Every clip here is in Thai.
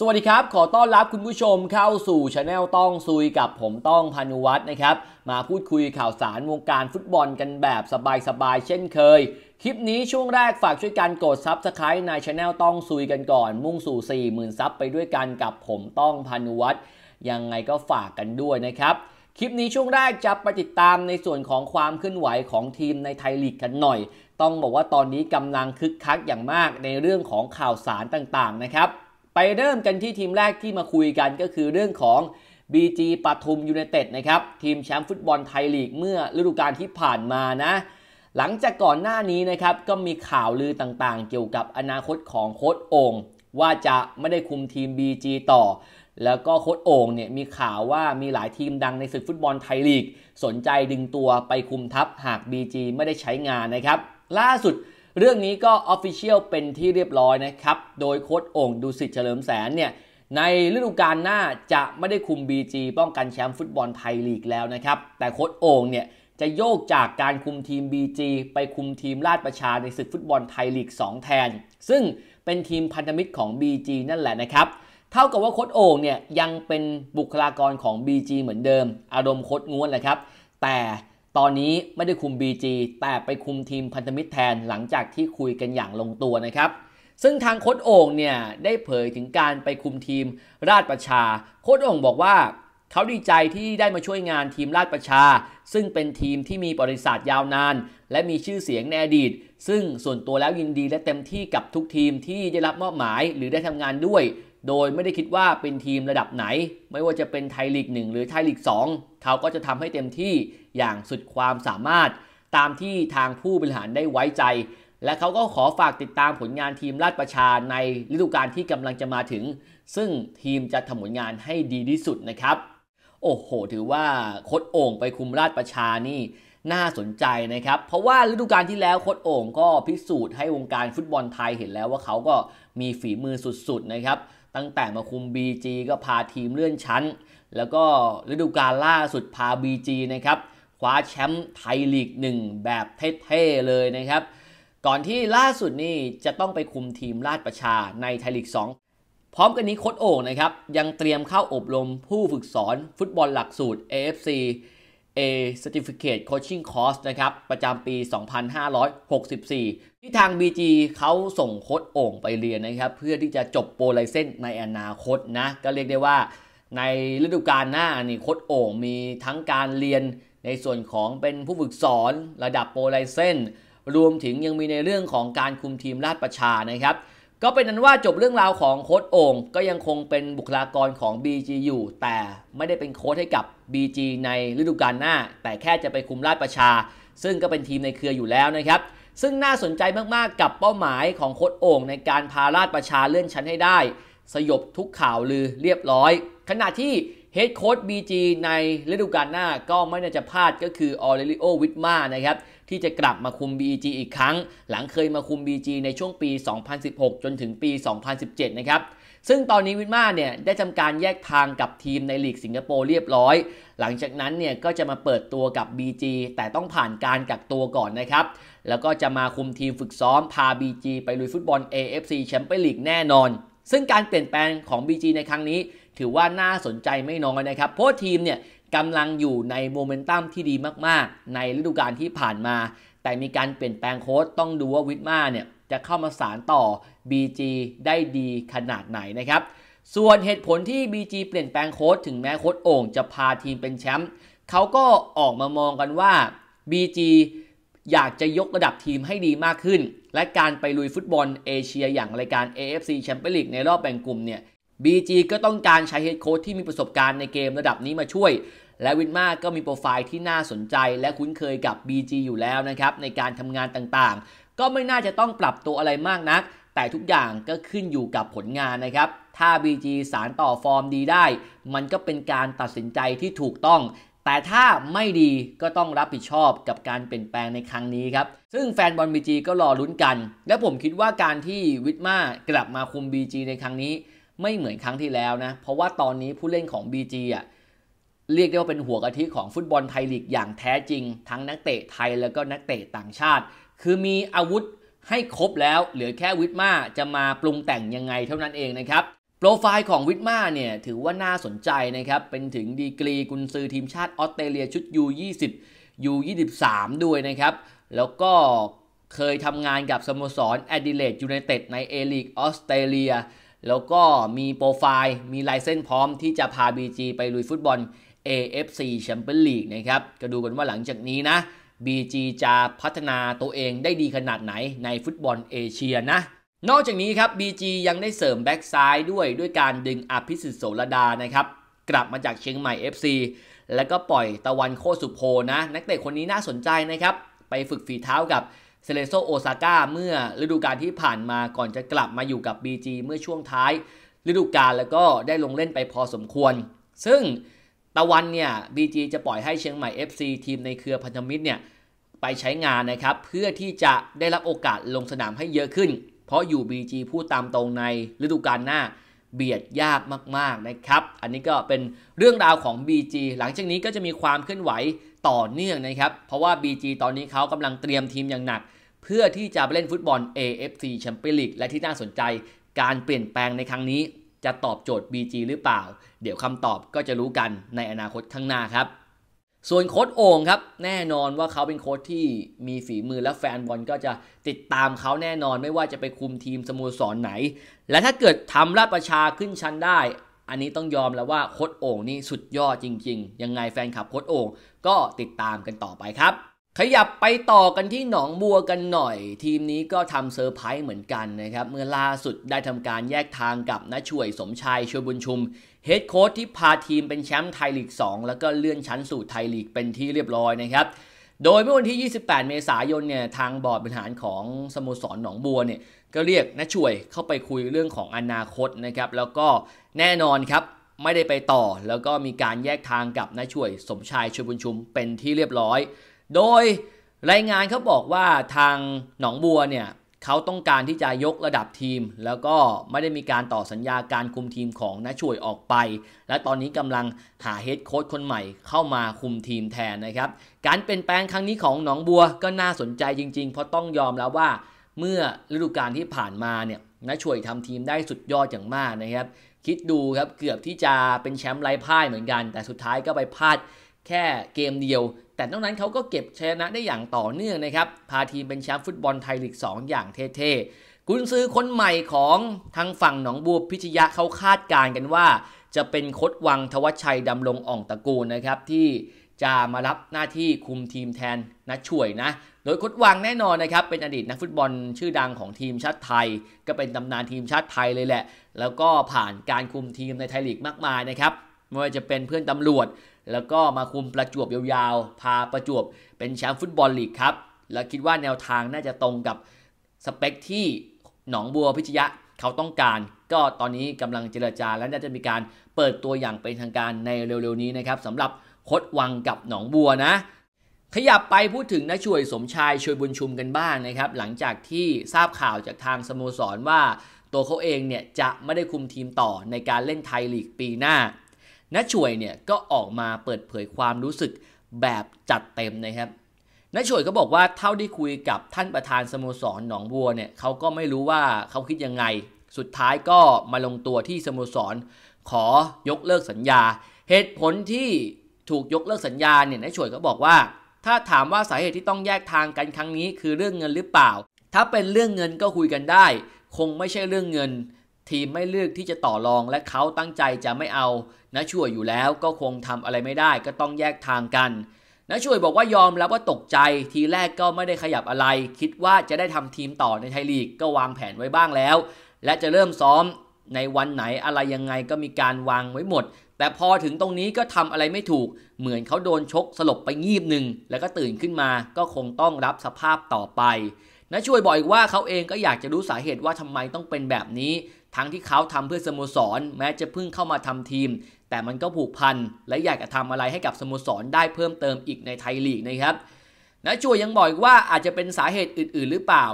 สวัสดีครับขอต้อนรับคุณผู้ชมเข้าสู่ช anel ต้องซุยกับผมต้องพานุวัฒน์นะครับ มาพูดคุยข่าวสารวงการฟุตบอลกันแบบสบายๆ เช่นเคย คลิปนี้ช่วงแรกฝากช่วยกันกดซับสไครต์ในช anel ต้องซุยกันก่อน มุ่งสู่ 4 0,000ซับไปด้วยกันกับผมต้องพานุวัฒน์ ยังไงก็ฝากกันด้วยนะครับ คลิปนี้ช่วงแรกจะไปติดตามในส่วนของความเคลื่อนไหวของทีมในไทยลีกกันหน่อย ต้องบอกว่าตอนนี้กำลังคึกคักอย่างมากในเรื่องของข่าวสารต่างๆนะครับไปเริ่มกันที่ทีมแรกที่มาคุยกันก็คือเรื่องของ BG ปทุมยูเนเต็ดนะครับทีมแชมป์ฟุตบอลไทยลีกเมื่อฤดูกาลที่ผ่านมานะหลังจากก่อนหน้านี้นะครับก็มีข่าวลือต่างๆเกี่ยวกับอนาคตของโค้ดโอ่งว่าจะไม่ได้คุมทีม BG ต่อ แล้วก็โค้ดโอ่งเนี่ยมีข่าวว่ามีหลายทีมดังในศึกฟุตบอลไทยลีกสนใจดึงตัวไปคุมทัพหาก BG ไม่ได้ใช้งานนะครับล่าสุดเรื่องนี้ก็ออฟฟิเชียลเป็นที่เรียบร้อยนะครับ โดยโค้ดองค์ดูสิ์เฉลิมแสนเนี่ยในฤดูกาลหน้าจะไม่ได้คุม BG ป้องกันแชมป์ฟุตบอลไทยลีกแล้วนะครับ แต่โค้ดออคงเนี่ยจะโยกจากการคุมทีม BG ไปคุมทีมราชประชาในศึกฟุตบอลไทยลีก 2 แทน ซึ่งเป็นทีมพันธมิตรของ BG นั่นแหละนะครับ เท่ากับว่าโค้ดโอ่งเนี่ยยังเป็นบุคลากรของ BG เหมือนเดิม อารมณ์โค้ดง้วนแหละครับแต่ตอนนี้ไม่ได้คุม BG แต่ไปคุมทีมพันธมิตรแทนหลังจากที่คุยกันอย่างลงตัวนะครับ ซึ่งทางโค้ดโอ่งเนี่ยได้เผยถึงการไปคุมทีมราชประชาโค้ดโอ่งบอกว่า เขาดีใจที่ได้มาช่วยงานทีมราชประชา ซึ่งเป็นทีมที่มีบริษัทยาวนาน และมีชื่อเสียงในอดีตซึ่งส่วนตัวแล้วยินดีและเต็มที่กับทุกทีมที่ได้รับมอบหมายหรือได้ทำงานด้วยโดยไม่ได้คิดว่าเป็นทีมระดับไหน ไม่ว่าจะเป็นไทยลีก 1 หรือไทยลีก 2 เขาก็จะทำให้เต็มที่อย่างสุดความสามารถตามที่ทางผู้บริหารได้ไว้ใจ และเขาก็ขอฝากติดตามผลงานทีมราชประชาในฤดูกาลที่กำลังจะมาถึง ซึ่งทีมจะทำผลงานให้ดีที่สุดนะครับ โอ้โหถือว่าโคดโอ่งไปคุมราชประชานี่น่าสนใจนะครับ เพราะว่าฤดูกาลที่แล้วโคดโอ่งก็พิสูจน์ให้วงการฟุตบอลไทยเห็นแล้ว ว่าเขาก็มีฝีมือสุดๆนะครับตั้งแต่มาคุม BG ก็พาทีมเลื่อนชั้น แล้วก็ฤดูกาลล่าสุดพา BG นะครับคว้าแชมป์ไทยลีก 1 แบบเท่ๆเลยนะครับ ก่อนที่ล่าสุดนี่จะต้องไปคุมทีมราชประชาในไทยลีก 2 พร้อมกันนี้โคดโอ่งนะครับ ยังเตรียมเข้าอบรมผู้ฝึกสอนฟุตบอลหลักสูตร AFC A Certificate Coaching Course นะครับ ประจำปี 2564 ที่ทาง BG เขาส่งโค้ดโอ่งไปเรียนนะครับ เพื่อที่จะจบโปรไลเซนในอนาคตนะ ก็เรียกได้ว่าในฤดูกาลหน้านี่โค้ดโอ่งมีทั้งการเรียนในส่วนของเป็นผู้ฝึกสอนระดับโปรไลเซนรวมถึงยังมีในเรื่องของการคุมทีมลาดประชานะครับก็เป็นนั้นว่าจบเรื่องราวของโค้ดโอ่งก็ยังคงเป็นบุคลากรของ BG อยู่ แต่ไม่ได้เป็นโค้ดให้กับ BG ในฤดูกาลหน้า แต่แค่จะไปคุมราชประชา ซึ่งก็เป็นทีมในเครืออยู่แล้วนะครับ ซึ่งน่าสนใจมาก ๆ กับเป้าหมายของโค้ดโอ่งในการพาราชประชาเลื่อนชั้นให้ได้ สยบทุกข่าวลือเรียบร้อยขณะที่เฮดโค้ด BG ในฤดูกาลหน้าก็ไม่น่าจะพลาดก็คือออเรลิโอวิทมานะครับที่จะกลับมาคุม BG อีกครั้ง หลังเคยมาคุม BG ในช่วงปี 2016 จนถึงปี 2017 นะครับ ซึ่งตอนนี้วินมาเนี่ยได้ทำการแยกทางกับทีมในลีกสิงคโปร์เรียบร้อย หลังจากนั้นเนี่ยก็จะมาเปิดตัวกับ BG แต่ต้องผ่านการกักตัวก่อนนะครับ แล้วก็จะมาคุมทีมฝึกซ้อมพา BG ไปลุยฟุตบอล AFC แชมเปี้ยนลีกแน่นอน ซึ่งการเปลี่ยนแปลงของ BG ในครั้งนี้ ถือว่าน่าสนใจไม่น้อยนะครับเพราะทีมเนี่ยกำลังอยู่ในโมเมนตัมที่ดีมาก ๆ ในฤดูกาลที่ผ่านมา แต่มีการเปลี่ยนแปลงโค้ดต้องดูว่าวิทมาเนี่ยจะเข้ามาสารต่อ BG ได้ดีขนาดไหนนะครับ ส่วนเหตุผลที่ BG เปลี่ยนแปลงโค้ดถึงแม้โค้ดโอ่งจะพาทีมเป็นแชมป์ เขาก็ออกมามองกันว่า BG อยากจะยกระดับทีมให้ดีมากขึ้น และการไปลุยฟุตบอลเอเชียอย่างรายการ AFC แชมเปี้ยนลีกในรอบแบ่งกลุ่มเนี่ย BG ก็ต้องการใช้เฮดโค้ชที่มีประสบการณ์ในเกมระดับนี้มาช่วย และวินมาก็มีโปรไฟล์ที่น่าสนใจ และคุ้นเคยกับ BG อยู่แล้วนะครับในการทำงานต่างๆ ก็ไม่น่าจะต้องปรับตัวอะไรมากนัก แต่ทุกอย่างก็ขึ้นอยู่กับผลงานนะครับ ถ้า BG สารต่อฟอร์มดีได้ มันก็เป็นการตัดสินใจที่ถูกต้อง แต่ถ้าไม่ดีก็ต้องรับผิดชอบกับการเปลี่ยนแปลงในครั้งนี้ครับ ซึ่งแฟนบอลบีจีก็รอลุ้นกัน และผมคิดว่าการที่วิทมากลับมาคุมบีจีในครั้งนี้ไม่เหมือนครั้งที่แล้วนะ เพราะว่าตอนนี้ผู้เล่นของ BG อ่ะเรียกได้ว่าเป็นหัวกะทิของฟุตบอลไทยลีกอย่างแท้จริง ทั้งนักเตะไทยแล้วก็นักเตะต่างชาติ คือมีอาวุธให้ครบแล้ว เหลือแค่วิทมาจะมาปรุงแต่งยังไงเท่านั้นเองนะครับ โปรไฟล์ของวิทมาเนี่ยถือว่าน่าสนใจนะครับ เป็นถึงดีกรีกุนซือทีมชาติออสเตรเลียชุด U20 U23 ด้วยนะครับแล้วก็เคยทำงานกับสโมสรแอดิเลดยูไนเต็ดในเอลีกออสเตรเลียแล้วก็มีโปรไฟล์ มีลายเส้นพร้อมที่จะพา BG ไปลุยฟุตบอล AFC Champions League นะครับ ก็ดูกันว่าหลังจากนี้นะ BG จะพัฒนาตัวเองได้ดีขนาดไหนในฟุตบอลเอเชียนะนอกจากนี้ครับ BG ยังได้เสริมแบ็กซ้ายด้วยด้วยการดึงอภิสิทธิ์โสรดานะครับ กลับมาจากเชียงใหม่ FC แล้วก็ปล่อยตะวันโคสุโพนะนักเตะคนนี้น่าสนใจนะครับไปฝึกฝีเท้ากับเซเลโซโอซาก้าเมื่อฤดูกาลที่ผ่านมาก่อนจะกลับมาอยู่กับ BG เมื่อช่วงท้าย ฤดูกาลแล้วก็ได้ลงเล่นไปพอสมควร ซึ่งตะวันเนี่ยบีจีจะปล่อยให้เชียงใหม่ FC ทีมในเครือพันธมิตรเนี่ย ไปใช้งานนะครับ เพื่อที่จะได้รับโอกาสลงสนามให้เยอะขึ้น เพราะอยู่ BG พูดตามตรงในฤดูกาลหน้า เบียดยากมากๆนะครับอันนี้ก็เป็นเรื่องราวของ BG หลังจากนี้ก็จะมีความเคลื่อนไหวต่อเนื่องนะครับ เพราะว่า BG ตอนนี้เขากำลังเตรียมทีมอย่างหนัก เพื่อที่จะไปเล่นฟุตบอล AFC แชมเปี้ยนลีกและที่น่าสนใจการเปลี่ยนแปลงในครั้งนี้ จะตอบโจทย์ BG หรือเปล่า เดี๋ยวคำตอบก็จะรู้กันในอนาคตข้างหน้าครับ ส่วนโค้ดโอ่งครับ แน่นอนว่าเขาเป็นโค้ดที่มีฝีมือและแฟนบอล ก็จะติดตามเขาแน่นอนไม่ว่าจะไปคุมทีมสโมสรไหน และถ้าเกิดทำราชประชาขึ้นชั้นได้อันนี้ต้องยอมแล้วว่าโคดโอ่งนี่สุดยอดจริง ๆ ยังไงแฟนคลับโคดโอ่งก็ติดตามกันต่อไปครับ ขยับไปต่อกันที่หนองบัวกันหน่อย ทีมนี้ก็ทำเซอร์ไพรส์เหมือนกันนะครับเมื่อล่าสุดได้ทำการแยกทางกับนช่วยสมชายชวยบุญชุมเฮดโค้ชที่พาทีมเป็นแชมป์ไทยลีก2แล้วก็เลื่อนชั้นสู่ไทยลีกเป็นที่เรียบร้อยนะครับโดยเมื่อวันที่ 28 เมษายนเนี่ยทางบอร์ดบริหารของสโมสรหนองบัวเนี่ยก็เรียกนะช่วยเข้าไปคุยเรื่องของอนาคตนะครับแล้วก็แน่นอนครับไม่ได้ไปต่อแล้วก็มีการแยกทางกับนะช่วย สมชายชวยบุญชุมเป็นที่เรียบร้อย โดยรายงานเขาบอกว่าทางหนองบัวเนี่ยเขาต้องการที่จะยกระดับทีม แล้วก็ไม่ได้มีการต่อสัญญาการคุมทีมของนะช่วยออกไป และตอนนี้กำลังหาเฮดโค้ชคนใหม่เข้ามาคุมทีมแทนนะครับการเปลี่ยนแปลงครั้งนี้ของหนองบัวก็น่าสนใจจริง ๆ เพราะต้องยอมแล้วว่าเมื่อฤดูกาลที่ผ่านมาเนี่ยนะช่วยทำทีมได้สุดยอดอย่างมากนะครับ คิดดูครับ เกือบที่จะเป็นแชมป์ไร้พ่ายเหมือนกัน แต่สุดท้ายก็ไปพลาดแค่เกมเดียว แต่นอกนั้นเขาก็เก็บชนะได้อย่างต่อเนื่องนะครับ พาทีมเป็นแชมป์ฟุตบอลไทยลีก 2 อย่างเท่ๆ กุนซือคนใหม่ของทางฝั่งหนองบัวพิชยะเขาคาดการณ์กันว่า จะเป็นคดวังทวัชชัยดำรงอ่องตระกูลนะครับที่จะมารับหน้าที่คุมทีมแทนนัดช่วยนะ โดยคดวังแน่นอนนะครับเป็นอดีตนักฟุตบอลชื่อดังของทีมชาติไทย ก็เป็นตำนานทีมชาติไทยเลยแหละ แล้วก็ผ่านการคุมทีมในไทยลีกมากมายนะครับไม่ว่าจะเป็นเพื่อนตำรวจแล้วก็มาคุมประจวบยาวๆพาประจวบ เป็นแชมป์ฟุตบอลลีกครับและคิดว่าแนวทางน่าจะตรงกับสเปคที่หนองบัวพิชยะเขาต้องการ ก็ตอนนี้กำลังเจรจาและน่าจะมีการเปิดตัวอย่างเป็นทางการในเร็วๆนี้นะครับสำหรับคดวังกับหนองบัวนะ ขยับไปพูดถึงนะช่วยสมชายช่วยบุญชุมกันบ้างนะครับ หลังจากที่ทราบข่าวจากทางสโมสรว่าตัวเขาเองเนี่ยจะไม่ได้คุมทีมต่อในการเล่นไทยลีกปีหน้านะช่วยเนี่ยก็ออกมาเปิดเผยความรู้สึกแบบจัดเต็มนะครับนะช่วยก็บอกว่าเท่าที่คุยกับท่านประธานสโมสรหนองบัวเนี่ยเขาก็ไม่รู้ว่าเขาคิดยังไงสุดท้ายก็มาลงตัวที่สโมสรขอยกเลิกสัญญา เหตุผลที่ถูกยกเลิกสัญญาเนี่ยนายช่วยก็บอกว่า ถ้าถามว่าสาเหตุที่ต้องแยกทางกันครั้งนี้คือเรื่องเงินหรือเปล่า ถ้าเป็นเรื่องเงินก็คุยกันได้ คงไม่ใช่เรื่องเงิน ทีมไม่เลือกที่จะต่อรอง และเขาตั้งใจจะไม่เอานะช่วยอยู่แล้วก็คงทำอะไรไม่ได้ ก็ต้องแยกทางกันนะช่วยบอกว่ายอมล้วว่าตกใจ ทีแรกก็ไม่ได้ขยับอะไร คิดว่าจะได้ทำทีมต่อในไทยลีกก็วางแผนไว้บ้างแล้ว และจะเริ่มซ้อมในวันไหนอะไรยังไงก็มีการวางไว้หมด แต่พอถึงตรงนี้ก็ทำอะไรไม่ถูก เหมือนเขาโดนชกสลบไปงีบหนึ่งแล้วก็ตื่นขึ้นมาก็คงต้องรับสภาพต่อไปนะช่วยบอกอีกว่าเขาเองก็อยากจะรู้สาเหตุว่าทำไมต้องเป็นแบบนี้ ทั้งที่เขาทำเพื่อสโมสร แม้จะเพิ่งเข้ามาทำทีม แต่มันก็ผูกพันและอยากจะทำอะไรให้กับสโมสรได้เพิ่มเติมอีกในไทยลีกนะครับนะช่วยยังบอกอีกว่าอาจจะเป็นสาเหตุอื่น ๆหรือเปล่า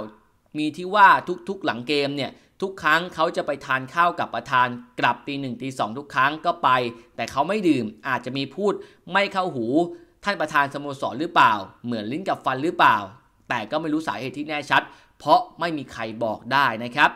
มีที่ว่าทุก ๆหลังเกมเนี่ยทุกครั้งเขาจะไปทานข้าวกับประธานกลับตีหนึ่งตีสองทุกครั้งก็ไป แต่เขาไม่ดื่มอาจจะมีพูดไม่เข้าหู ท่านประธานสโมสรหรือเปล่า เหมือนลิ้นกับฟันหรือเปล่า แต่ก็ไม่รู้สาเหตุที่แน่ชัด เพราะไม่มีใครบอกได้นะครับ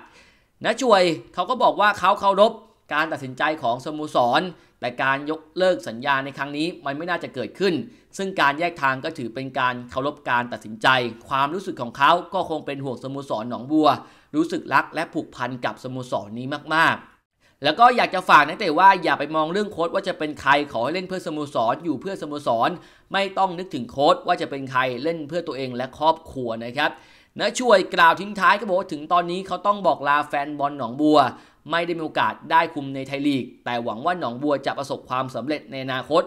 นะช่วยเขาก็บอกว่าเขาเคารพการตัดสินใจของสโมสรแต่การยกเลิกสัญญาในครั้งนี้มันไม่น่าจะเกิดขึ้น ซึ่งการแยกทางก็ถือเป็นการเคารพการตัดสินใจ ความรู้สึกของเขา ก็คงเป็นห่วงสโมสรหนองบัว รู้สึกรักและผูกพันกับสโมสรนนี้มากๆ แล้วก็อยากจะฝากนักเตะว่าอย่าไปมองเรื่องโค้ดว่าจะเป็นใครขอให้เล่นเพื่อสโมสรออยู่เพื่อสโมสรไม่ต้องนึกถึงโค้ดว่าจะเป็นใครเล่นเพื่อตัวเองและครอบครัวนะครับนะช่วยกล่าวทิ้งท้ายก็บอกถึงตอนนี้เขาต้องบอกลาแฟนบอลหนองบัวไม่ได้มีโอกาสได้คุมในไทยลีกแต่หวังว่าหนองบัวจะประสบความสำเร็จในอนาคต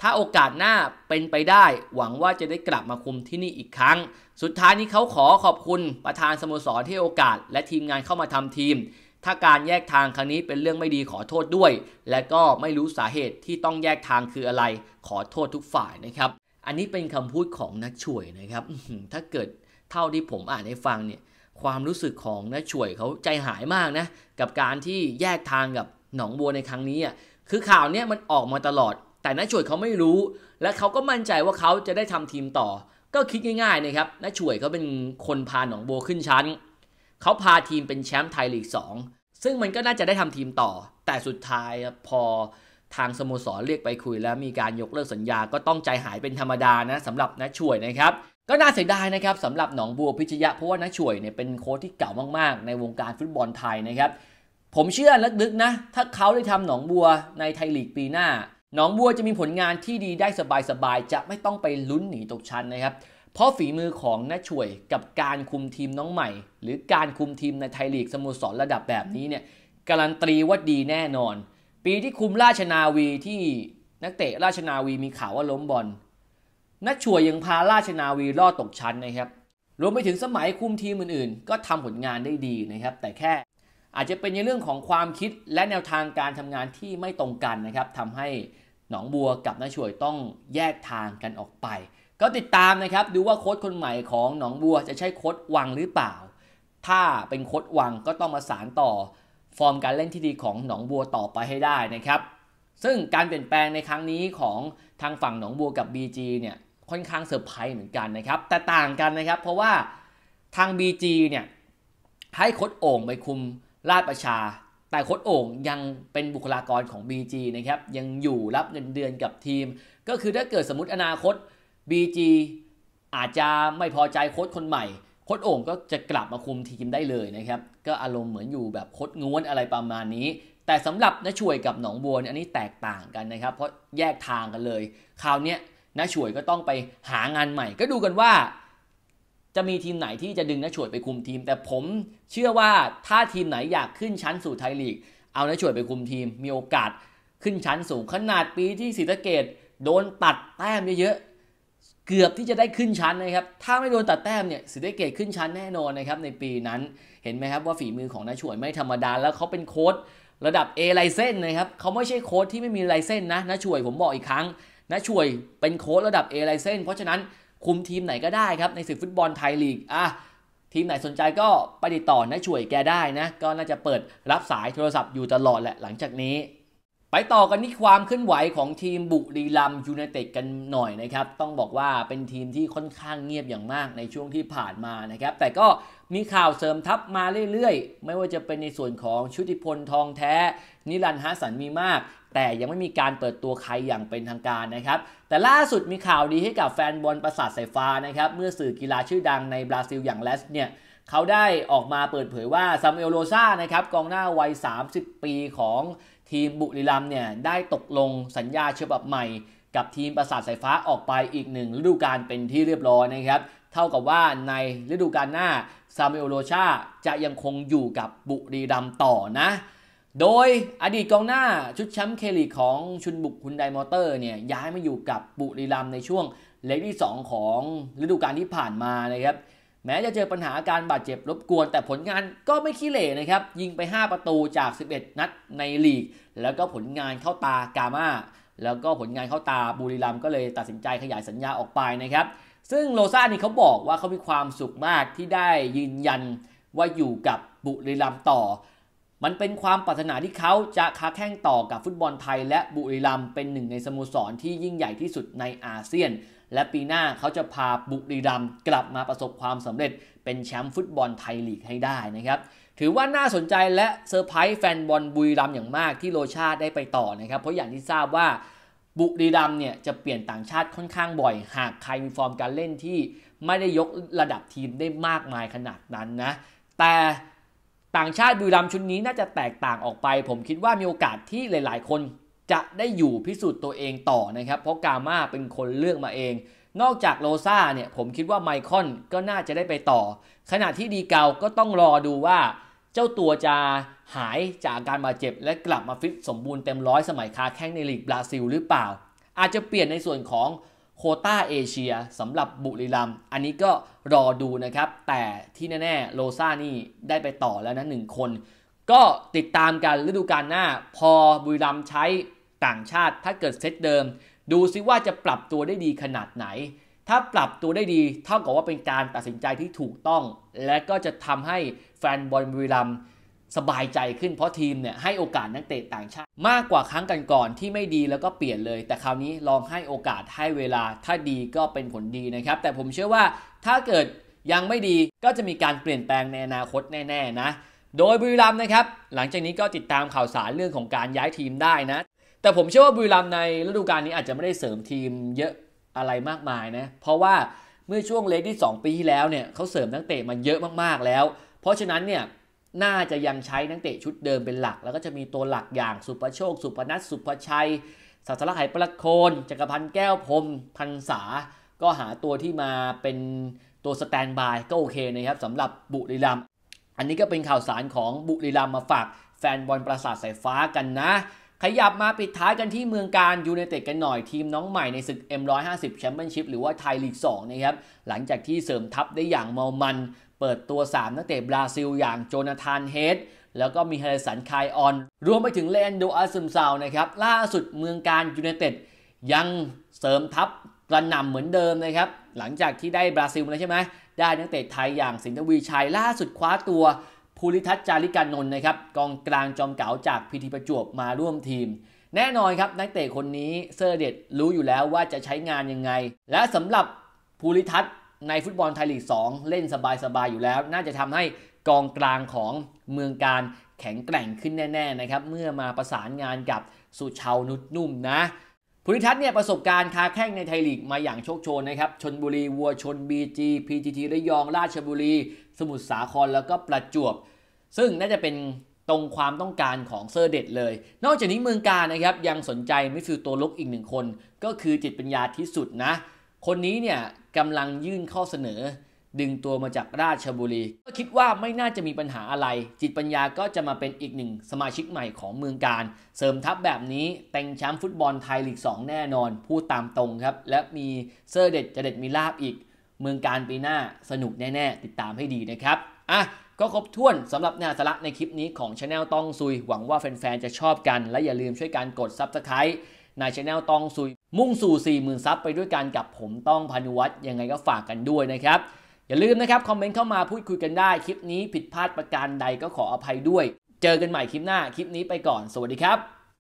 ถ้าโอกาสหน้าเป็นไปได้หวังว่าจะได้กลับมาคุมที่นี่อีกครั้ง สุดท้ายนี้เขาขอขอบคุณประธานสโมสรที่โอกาส และทีมงานเข้ามาทำทีม ถ้าการแยกทางครั้งนี้เป็นเรื่องไม่ดีขอโทษด้วย และก็ไม่รู้สาเหตุที่ต้องแยกทางคืออะไรขอโทษทุกฝ่ายนะครับ อันนี้เป็นคำพูดของนักช่วยนะครับถ้าเกิดเท่าที่ผมอ่านให้ฟังเนี่ยความรู้สึกของนะช่วยเขาใจหายมากนะ กับการที่แยกทางกับหนองบัวในครั้งนี้อ่ะคือข่าวเนี้ยมันออกมาตลอด แต่นะช่วยเขาไม่รู้ และเขาก็มั่นใจว่าเขาจะได้ทำทีมต่อ ก็คิดง่าย ๆนะครับนะช่วยเขาเป็นคนพาหนองบัวขึ้นชั้นเขาพาทีมเป็นแชมป์ไทยลีก 2 ซึ่งมันก็น่าจะได้ทำทีมต่อ แต่สุดท้ายพอทางสโมสรเรียกไปคุย แล้วมีการยกเลิกสัญญาก็ต้องใจหายเป็นธรรมดานะสำหรับนะช่วยนะครับก็น่าเสียดายนะครับสำหรับ หนองบัวพิชยะเพราะว่านักช่วยเนี่ยเป็นโค้ชที่เก่ามาก ๆ ในวงการฟุตบอลไทยนะครับ ผมเชื่อลึกๆนะถ้าเขาได้ทำหนองบัวในไทยลีกปีหน้า หนองบัวจะมีผลงานที่ดีได้สบาย ๆ จะไม่ต้องไปลุ้นหนีตกชั้นนะครับ เพราะฝีมือของนักช่วยกับการคุมทีมน้องใหม่ หรือการคุมทีมในไทยลีกสโมสรระดับแบบนี้เนี่ยการันตีว่าดีแน่นอน ปีที่คุมราชนาวีที่นักเตะราชนาวีมีข่าวว่าล้มบอลนัชชัวยังพาราชนาวีรอดตกชั้นนะครับรวมไปถึงสมัยคุมทีมอื่นๆก็ทำผลงานได้ดีนะครับ แต่แค่ อาจจะเป็นในเรื่องของความคิดและแนวทางการทำงานที่ไม่ตรงกันนะครับทำให้หนองบัวกับนัชช่วยต้องแยกทางกันออกไป ก็ติดตามนะครับดูว่าโค้ชคนใหม่ของหนองบัวจะใช่โค้ดวังหรือเปล่า ถ้าเป็นโค้ดวังก็ต้องมาสารต่อฟอร์มการเล่นที่ดีของหนองบัวต่อไปให้ได้นะครับ ซึ่งการเปลี่ยนแปลงในครั้งนี้ของทางฝั่งหนองบัวกับ BG เนี่ยค่อนข้างเซอร์ไพรส์เหมือนกันนะครับ แต่ต่างกันนะครับ เพราะว่าทาง BG เนี่ยให้โคดโอ่งไปคุมราชประชา แต่โคดโอ่งยังเป็นบุคลากรของ BG นะครับยังอยู่รับเงินเดือนกับทีม ก็คือถ้าเกิดสมมติอนาคต BG อาจจะไม่พอใจโคดคนใหม่โคดโอ่งก็จะกลับมาคุมทีมได้เลยนะครับก็อารมณ์เหมือนอยู่แบบโคดง้วนอะไรประมาณนี้ แต่สำหรับนช่วยกับหนองบัวเนี่ยอันนี้แตกต่างกันนะครับ เพราะแยกทางกันเลยคราวเนี้ยน้าช่วยก็ต้องไปหางานใหม่ ก็ดูกันว่าจะมีทีมไหนที่จะดึงน้าช่วยไปคุมทีม แต่ผมเชื่อว่าถ้าทีมไหนอยากขึ้นชั้นสู่ไทยลีกเอาน้าช่วยไปคุมทีม มีโอกาสขึ้นชั้นสูงขนาดปีที่ศรีสะเกดโดนตัดแต้มเยอะๆเกือบที่จะได้ขึ้นชั้นนะครับถ้าไม่โดนตัดแต้มเนี่ยศรีสะเกดขึ้นชั้นแน่นอนนะครับในปีนั้นเห็นไหมครับว่าฝีมือของน้าช่วยไม่ธรรมดาแล้วเขาเป็นโค้ดระดับ A ไลเซนนะครับเขาไม่ใช่โค้ดที่ไม่มีไลเซนนะน้าช่วยผมบอกอีกครั้งนะช่วยเป็นโค้ชระดับเอไลเซนเพราะฉะนั้นคุมทีมไหนก็ได้ครับในศึกฟุตบอลไทยลีกอ่ะทีมไหนสนใจก็ไปติดต่อนะช่วยแกได้นะก็น่าจะเปิดรับสายโทรศัพท์อยู่ตลอดแหละหลังจากนี้ ไปต่อกันที่ความเคลื่อนไหวของทีมบุรีรัมยูไนเต็ดกันหน่อยนะครับ ต้องบอกว่าเป็นทีมที่ค่อนข้างเงียบอย่างมากในช่วงที่ผ่านมานะครับแต่ก็มีข่าวเสริมทับมาเรื่อย ๆ ไม่ว่าจะเป็นในส่วนของชุติพลทองแท้ นิรันดร์ฮัสันมีมากแต่ยังไม่มีการเปิดตัวใครอย่างเป็นทางการนะครับ แต่ล่าสุดมีข่าวดีให้กับแฟนบอลประสาทสายฟ้านะครับ เมื่อสื่อกีฬาชื่อดังในบราซิลอย่างเลสเนี่ย เขาได้ออกมาเปิดเผยว่าซามเอลโรซานะครับกองหน้าวัย 30 ปีของทีมบุรีรัมเนี่ย ได้ตกลงสัญญาฉบับใหม่กับทีมประสาทสายฟ้าออกไปอีกหนึ่งฤดูกาลเป็นที่เรียบร้อยนะครับ เท่ากับว่าในฤดูกาลหน้าซามเอลโรชาจะยังคงอยู่กับบุรีรัมต่อนะโดยอดีตกองหน้าชุดแชมป์เคลีของชุนบุกคุนไดมอเตอร์เนี่ยย้ายมาอยู่กับบุรีรัมในช่วงเลกที่2ของฤดูกาลที่ผ่านมานะครับแม้จะเจอปัญหาการบาดเจ็บรบกวนแต่ผลงานก็ไม่ขี้เหร่นะครับยิงไป 5 ประตูจาก 11 นัดในลีก แล้วก็ผลงานเข้าตากามาแล้วก็ผลงานเข้าตาบุรีรัมก็เลยตัดสินใจขยายสัญญาออกไปนะครับซึ่งโลซานี่เขาบอกว่าเขามีความสุขมากที่ได้ยืนยันว่าอยู่กับบุรีรัมต่อมันเป็นความปรารถนาที่เขาจะค้าแข่งต่อกับฟุตบอลไทย และบุรีรัมเป็นหนึ่งในสโมสรที่ยิ่งใหญ่ที่สุดในอาเซียน และปีหน้าเขาจะพาบุรีรัมกลับมาประสบความสำเร็จเป็นแชมป์ฟุตบอลไทยลีกให้ได้นะครับถือว่าน่าสนใจและเซอร์ไพรส์แฟนบอล บุรีรัมอย่างมากที่โลชาได้ไปต่อนะครับเพราะอย่างที่ทราบว่าบุรีรัมเนี่ยจะเปลี่ยนต่างชาติค่อนข้างบ่อย หากใครมีฟอร์มการเล่นที่ ไม่ได้ยกระดับทีมได้มากมายขนาดนั้นนะแต่ต่างชาติบุรีรัมชุดนี้น่าจะแตกต่างออกไป ผมคิดว่ามีโอกาสที่หลายๆคนจะได้อยู่พิสูจน์ตัวเองต่อนะครับ เพราะกาม่าเป็นคนเลือกมาเอง นอกจากโลซาเนี่ยผมคิดว่าไมคอนก็น่าจะได้ไปต่อ ขณะที่ดีเกา ก็ต้องรอดูว่าเจ้าตัวจะหายจากอาการบาดเจ็บและกลับมาฟิตสมบูรณ์เต็มร้อยสมัยคาแข้งในลีกบราซิลหรือเปล่า อาจจะเปลี่ยนในส่วนของโคต้าเอเชียสำหรับบุรีรัม อันนี้ก็รอดูนะครับ แต่ที่แน่ๆโลซ่านี่ได้ไปต่อแล้วนะหนึ่งคน ก็ติดตามกันฤดูกาลหน้าพอบุรีรัมใช้ต่างชาติถ้าเกิดเซตเดิม ดูซิว่าจะปรับตัวได้ดีขนาดไหน ถ้าปรับตัวได้ดีเท่ากับว่าเป็นการตัดสินใจที่ถูกต้อง และก็จะทำให้แฟนบอลบุรีรัมย์สบายใจขึ้นเพราะทีมเนี่ยให้โอกาสนักเตะต่างชาติมากกว่าครั้งกันก่อนที่ไม่ดีแล้วก็เปลี่ยนเลย แต่คราวนี้ลองให้โอกาสให้เวลาถ้าดีก็เป็นผลดีนะครับ แต่ผมเชื่อว่าถ้าเกิดยังไม่ดีก็จะมีการเปลี่ยนแปลงในอนาคตแน่ ๆนะ โดยบุรีรัมย์นะครับ หลังจากนี้ก็ติดตามข่าวสารเรื่องของการย้ายทีมได้นะ แต่ผมเชื่อว่าบุรีรัมย์ในฤดูกาลนี้อาจจะไม่ได้เสริมทีมเยอะอะไรมากมายนะเพราะว่าเมื่อช่วงเลกที่2ปีที่แล้วเนี่ยเขาเสริมนักเตะมาเยอะมากๆแล้ว เพราะฉะนั้นเนี่ยน่าจะยังใช้นักเตะชุดเดิมเป็นหลัก แล้วก็จะมีตัวหลักอย่างสุประโชค สุพนัทสุภชัยสัสละไหประโคนจักรพันธ์แก้วพรมพันษา ก็หาตัวที่มาเป็นตัวสแตนบายก็โอเคนะครับสำหรับบุรีรัมอันนี้ก็เป็นข่าวสารของบุรีรัมมาฝาก แฟนบอลประสาทสายฟ้ากันนะ ขยับมาปิดท้ายกันที่เมืองการยูเนเต็ดกันหน่อยทีมน้องใหม่ในศึก M150 แชมเปี้ยนชิพหรือว่าไทยลีก2นะครับหลังจากที่เสริมทัพได้อย่างเมามันเปิดตัว 3 นักเตะบราซิล อย่างโจนาธานเฮดแล้วก็มีเฮเลสันคายออน รวมไปถึงเลนโดอาซึมซาวนะครับล่าสุดเมืองการยูเนเต็ดยังเสริมทัพกระหน่ำเหมือนเดิมนะครับหลังจากที่ได้บราซิลมาใช่ไหมได้นักเตะไทยอย่างสินทวีชัย ล่าสุดคว้าตัว ภูริทัศจาริกานนท์นะครับกองกลางจอมเก๋าจากพีทีประจวบมาร่วมทีม แน่นอนครับนักเตะคนนี้เซอร์เด็ดรู้อยู่แล้วว่าจะใช้งานยังไงและสำหรับภูริทัศในฟุตบอลไทยลีก 2 เล่นสบาย ๆ อยู่แล้ว น่าจะทำให้กองกลางของเมืองการแข็งแกร่งขึ้นแน่ๆนะครับเมื่อมาประสานงานกับสุชาวนุชนุ่มนะภูริทัศน์เนี่ยประสบการณ์คาแข่งในไทยลีก มาอย่างโชคโชนนะครับชนบุรี วัวชนบีจีพีจีทีระยอง ราชบุรี สมุทรสาครแล้วก็ประจวบ ซึ่งน่าจะเป็นตรงความต้องการของเซอร์เด็ดเลย นอกจากนี้เมืองการนะครับยังสนใจมิสฟิลตัวลุกอีกหนึ่งคน ก็คือจิตปัญญาที่สุดนะคนนี้เนี่ยกำลังยื่นข้อเสนอ ดึงตัวมาจากราชบุรี ก็คิดว่าไม่น่าจะมีปัญหาอะไร จิตปัญญาก็จะมาเป็นอีกหนึ่งสมาชิกใหม่ของเมืองการ เสริมทัพแบบนี้ แต่งแชมป์ฟุตบอลไทยลีก 2 แน่นอน พูดตามตรงครับ และมีเซอร์เด็ดจะเด็ดมีลาบอีก เมืองการปีหน้าสนุกแน่ ๆ ติดตามให้ดีนะครับ อ่ะ ก็ครบถ้วนสำหรับแนวสาระในคลิปนี้ของช anel ต้องซุย หวังว่าแฟนๆจะชอบกัน และอย่าลืมช่วยกันกด Subscribe ในช anel ต้องซุยมุ่งสู่ 4 0,000ซับไปด้วยกันกับผมต้องพานุวัตรยังไงก็ฝากกันด้วยนะครับ อย่าลืมนะครับ คอมเมนต์เข้ามาพูดคุยกันได้ คลิปนี้ผิดพลาดประการใดก็ขออภัยด้วย เจอกันใหม่คลิปหน้าคลิปนี้ไปก่อนสวัสดีครับ